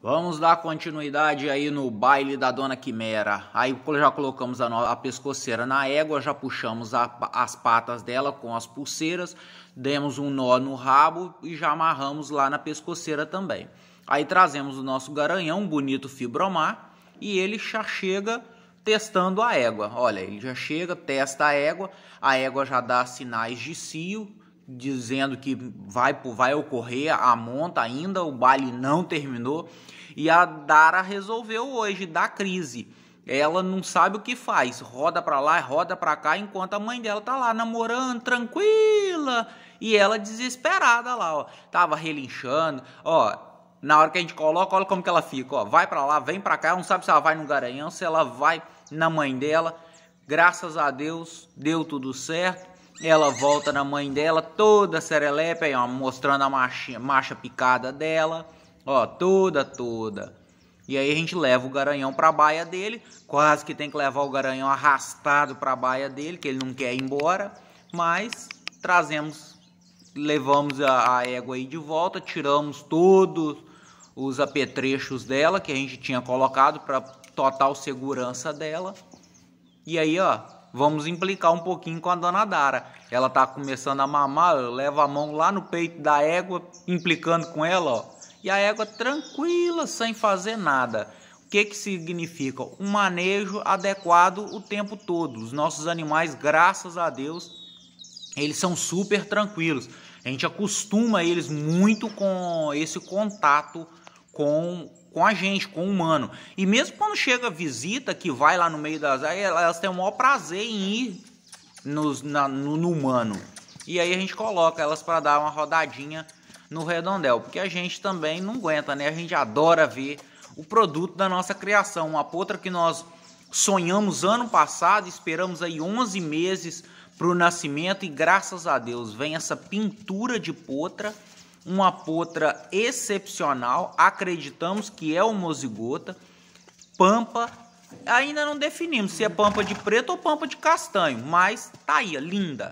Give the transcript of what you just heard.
Vamos dar continuidade aí no baile da Dona Quimera. Aí já colocamos a, no, a pescoceira na égua, já puxamos a, as patas dela com as pulseiras, demos um nó no rabo e já amarramos lá na pescoceira também. Aí trazemos o nosso garanhão, bonito fibromar, e ele já chega testando a égua. Olha, ele já chega, testa a égua, a égua já dá sinais de cio, dizendo que vai, vai ocorrer a monta ainda, o baile não terminou. E a Dara resolveu hoje da crise. Ela não sabe o que faz, roda para lá, roda para cá, enquanto a mãe dela tá lá namorando, tranquila, e ela desesperada lá, ó, tava relinchando, ó, na hora que a gente coloca, olha como que ela fica, ó, vai para lá, vem para cá, não sabe se ela vai no Garanhão, se ela vai na mãe dela. Graças a Deus, deu tudo certo. Ela volta na mãe dela, toda serelepe, aí, ó, mostrando a marcha, marcha picada dela, ó, toda, toda. E aí a gente leva o garanhão para a baia dele, quase que tem que levar o garanhão arrastado para a baia dele, que ele não quer ir embora, mas trazemos, levamos a, a égua aí de volta, tiramos todos os apetrechos dela que a gente tinha colocado para total segurança dela. E aí, ó, vamos implicar um pouquinho com a dona Dara. Ela tá começando a mamar, eu levo a mão lá no peito da égua, implicando com ela, ó. E a égua tranquila, sem fazer nada. O que, que significa? Um manejo adequado o tempo todo. Os nossos animais, graças a Deus, eles são super tranquilos. A gente acostuma eles muito com esse contato com, com a gente, com o humano. E mesmo quando chega visita, que vai lá no meio das áreas, elas têm o maior prazer em ir nos, na, no, no humano. E aí a gente coloca elas para dar uma rodadinha no redondel, porque a gente também não aguenta, né? A gente adora ver o produto da nossa criação, uma potra que nós sonhamos ano passado, esperamos aí 11 meses para o nascimento e graças a Deus vem essa pintura de potra uma potra excepcional, acreditamos que é o mozigota, pampa, ainda não definimos se é pampa de preto ou pampa de castanho, mas tá aí, linda.